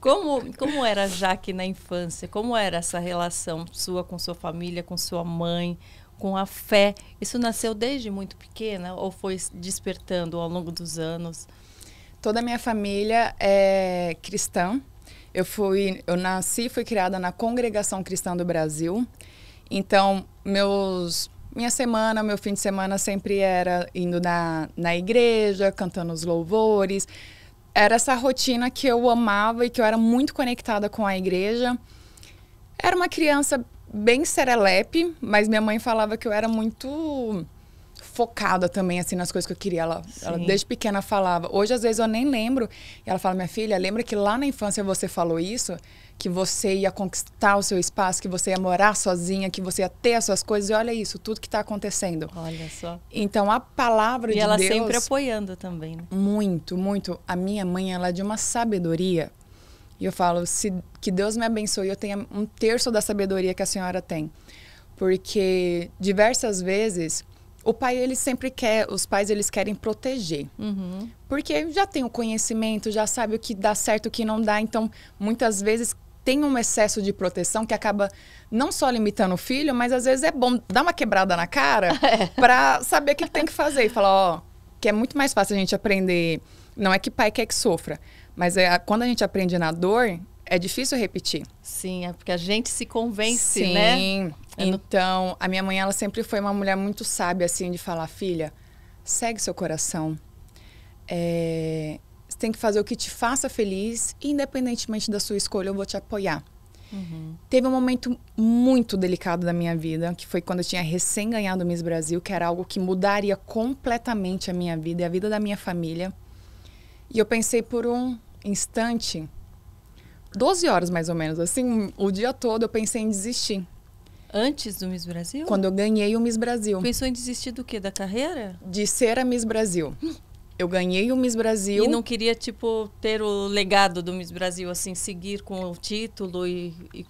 Como, como era Jaque na infância? Como era essa relação sua com sua família, com sua mãe, com a fé? Isso nasceu desde muito pequena ou foi despertando ao longo dos anos? Toda a minha família é cristã. Eu fui, eu nasci e fui criada na Congregação Cristã do Brasil. Então, meus minha semana, meu fim de semana sempre era indo na, na igreja, cantando os louvores, era essa rotina que eu amava e que eu era muito conectada com a igreja. Era uma criança bem serelepe, mas minha mãe falava que eu era muito focada também, assim, nas coisas que eu queria. Ela, ela, desde pequena falava. Hoje, às vezes, eu nem lembro. E ela fala, minha filha, lembra que lá na infância você falou isso? Que você ia conquistar o seu espaço, que você ia morar sozinha, que você ia ter as suas coisas. E olha isso, tudo que está acontecendo. Olha só. Então, a palavra e de Deus... E ela sempre apoiando também, né? Muito, muito. A minha mãe, ela é de uma sabedoria. E eu falo, se, que Deus me abençoe, eu tenho um terço da sabedoria que a senhora tem. Porque diversas vezes o pai, ele sempre quer, os pais, eles querem proteger. Uhum. Porque já tem o conhecimento, já sabe o que dá certo, o que não dá. Então, muitas vezes tem um excesso de proteção que acaba não só limitando o filho, mas às vezes é bom dar uma quebrada na cara é. para saber o que, tem que fazer. E falar, ó, que é muito mais fácil a gente aprender. Não é que pai quer que sofra, mas é, quando a gente aprende na dor, é difícil repetir. Sim, é porque a gente se convence, Sim. né? Sim. É então, a minha mãe, ela sempre foi uma mulher muito sábia, assim, de falar, filha, segue seu coração. É... Você tem que fazer o que te faça feliz, independentemente da sua escolha, eu vou te apoiar. Uhum. Teve um momento muito delicado da minha vida, que foi quando eu tinha recém ganhado o Miss Brasil, que era algo que mudaria completamente a minha vida e a vida da minha família. E eu pensei por um instante 12 horas mais ou menos, assim, o dia todo eu pensei em desistir. Antes do Miss Brasil? Quando eu ganhei o Miss Brasil. Pensou em desistir do quê? Da carreira? De ser a Miss Brasil. Eu ganhei o Miss Brasil. E não queria, tipo, ter o legado do Miss Brasil, assim, seguir com o título e, e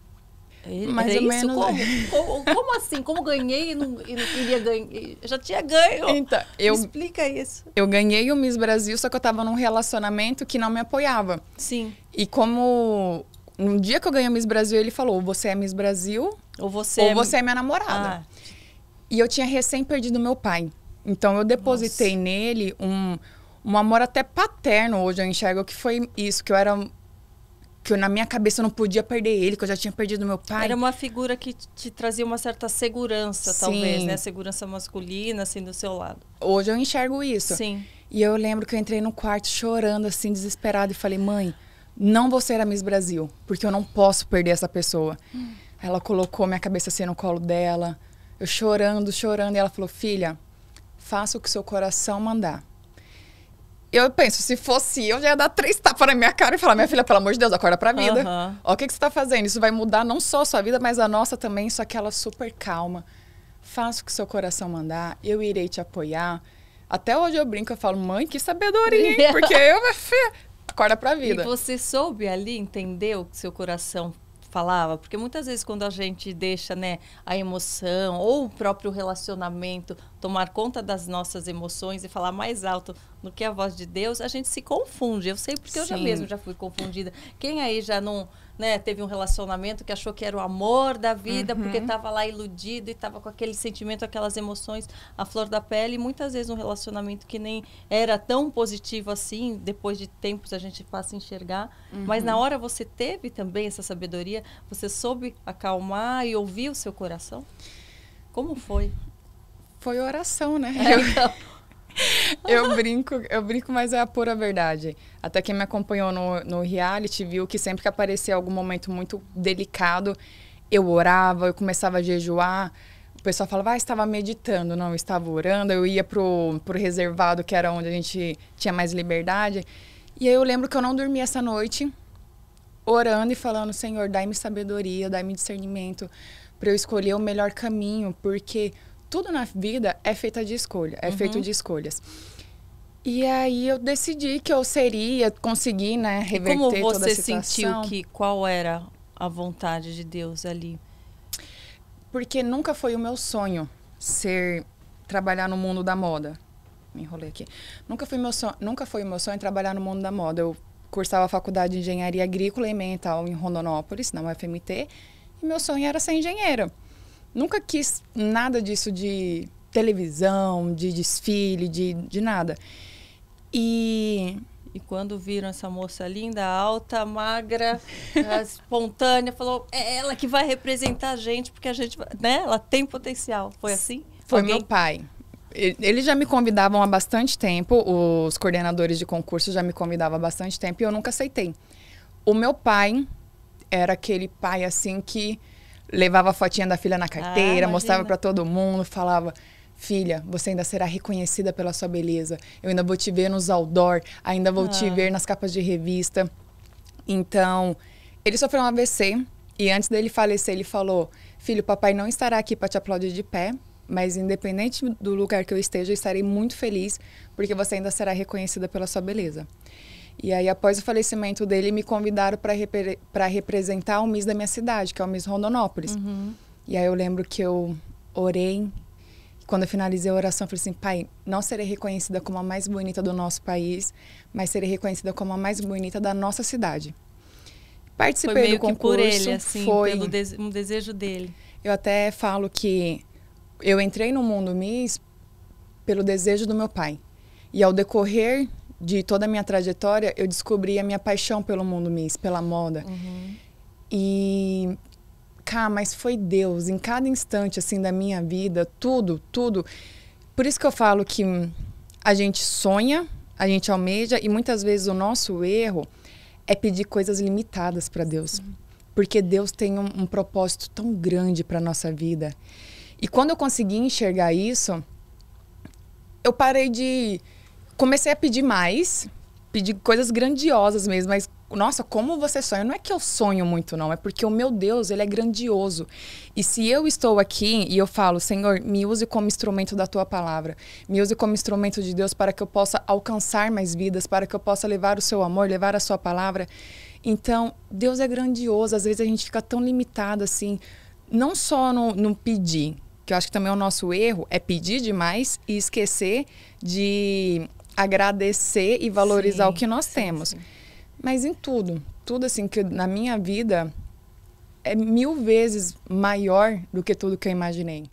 é, é Mais Era ou menos. Como? É. como? como? assim? Como ganhei e não, e não queria ganhar? já tinha ganho. Então, eu, explica isso. Eu ganhei o Miss Brasil, só que eu estava num relacionamento que não me apoiava. Sim. E como no dia que eu ganhei o Miss Brasil, ele falou: você é Miss Brasil. Ou você, ou é... você é minha namorada. Ah. E eu tinha recém perdido meu pai. Então eu depositei Nossa. nele um, um amor até paterno hoje. Eu enxergo que foi isso, que eu era que eu, na minha cabeça eu não podia perder ele, que eu já tinha perdido meu pai. Era uma figura que te trazia uma certa segurança, Sim. talvez, né? Segurança masculina, assim, do seu lado. Hoje eu enxergo isso. Sim. E eu lembro que eu entrei no quarto chorando, assim, desesperada, e falei, mãe, não vou ser a Miss Brasil, porque eu não posso perder essa pessoa. Hum. Ela colocou minha cabeça assim no colo dela, eu chorando, chorando, e ela falou, filha, faça o que seu coração mandar eu penso, se fosse eu, já ia dar três tapas na minha cara e falar, minha filha, pelo amor de Deus, acorda pra vida. Uhum. Ó, o que, que você tá fazendo? Isso vai mudar não só a sua vida, mas a nossa também. Só que ela é super calma. Faça o que seu coração mandar, eu irei te apoiar. Até hoje eu brinco, eu falo, mãe, que sabedoria, hein? Porque eu, minha filha, acorda pra vida. E você soube ali, entendeu que seu coração falava, porque muitas vezes quando a gente deixa né, a emoção ou o próprio relacionamento tomar conta das nossas emoções e falar mais alto do que a voz de Deus, a gente se confunde. Eu sei porque Sim. eu já mesmo já fui confundida. Quem aí já não né, teve um relacionamento que achou que era o amor da vida, uhum. porque estava lá iludido e estava com aquele sentimento, aquelas emoções à flor da pele. E muitas vezes um relacionamento que nem era tão positivo assim, depois de tempos a gente passa a enxergar. Uhum. Mas na uhum. hora você teve também essa sabedoria, você soube acalmar e ouvir o seu coração? Como foi? Foi oração, né? É, então. eu brinco, eu brinco, mas é a pura verdade. Até quem me acompanhou no, no reality viu que sempre que aparecia algum momento muito delicado, eu orava, eu começava a jejuar. O pessoal falava, ah, estava meditando. Não, eu estava orando. Eu ia pro, pro reservado, que era onde a gente tinha mais liberdade. E aí eu lembro que eu não dormi essa noite, orando e falando, Senhor, dai-me sabedoria, dai-me discernimento para eu escolher o melhor caminho, porque tudo na vida é feita de escolha, é uhum. feito de escolhas. E aí eu decidi que eu seria, consegui, né, reverter toda a situação. Como você sentiu que qual era a vontade de Deus ali? Porque nunca foi o meu sonho ser trabalhar no mundo da moda. Me enrolei aqui. Nunca foi meu sonho, nunca foi meu sonho trabalhar no mundo da moda. Eu cursava a faculdade de engenharia agrícola e ambiental em Rondonópolis, na UFMT, e meu sonho era ser engenheira nunca quis nada disso de televisão, de desfile, de, de nada. E. E quando viram essa moça linda, alta, magra, espontânea, falou: é ela que vai representar a gente, porque a gente, né? Ela tem potencial. Foi assim? Foi Alguém? meu pai. Eles já me convidavam há bastante tempo, os coordenadores de concurso já me convidavam há bastante tempo e eu nunca aceitei. O meu pai era aquele pai assim que levava a fotinha da filha na ah, carteira, ah, mostrava para todo mundo, falava. Filha, você ainda será reconhecida pela sua beleza. Eu ainda vou te ver nos outdoor, ainda vou ah. te ver nas capas de revista. Então, ele sofreu um AVC e antes dele falecer, ele falou: Filho, papai não estará aqui para te aplaudir de pé, mas independente do lugar que eu esteja, eu estarei muito feliz porque você ainda será reconhecida pela sua beleza. E aí, após o falecimento dele, me convidaram para repre representar o Miss da minha cidade, que é o Miss Rondonópolis. Uhum. E aí eu lembro que eu orei. Quando eu finalizei a oração, eu falei assim: Pai, não serei reconhecida como a mais bonita do nosso país, mas serei reconhecida como a mais bonita da nossa cidade. Participei foi meio do concurso. Que por ele, assim, foi pelo um desejo dele. Eu até falo que eu entrei no mundo Miss pelo desejo do meu pai. E ao decorrer de toda a minha trajetória, eu descobri a minha paixão pelo mundo Miss, pela moda. Uhum. E cá, mas foi Deus em cada instante assim da minha vida, tudo, tudo. Por isso que eu falo que a gente sonha, a gente almeja e muitas vezes o nosso erro é pedir coisas limitadas para Deus. Uhum. Porque Deus tem um, um propósito tão grande para nossa vida. E quando eu consegui enxergar isso, eu parei de comecei a pedir mais, pedir coisas grandiosas mesmo, mas nossa, como você sonha? Não é que eu sonho muito, não, é porque o meu Deus, ele é grandioso. E se eu estou aqui e eu falo, Senhor, me use como instrumento da tua palavra, me use como instrumento de Deus para que eu possa alcançar mais vidas, para que eu possa levar o seu amor, levar a sua palavra. Então, Deus é grandioso, às vezes a gente fica tão limitado assim, não só no, no pedir, que eu acho que também é o nosso erro, é pedir demais e esquecer de agradecer e valorizar sim, o que nós sim, temos. Sim. Mas em tudo, tudo assim que na minha vida é mil vezes maior do que tudo que eu imaginei.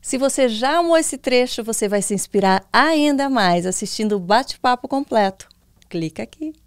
Se você já amou esse trecho, você vai se inspirar ainda mais assistindo o bate-papo completo. Clica aqui.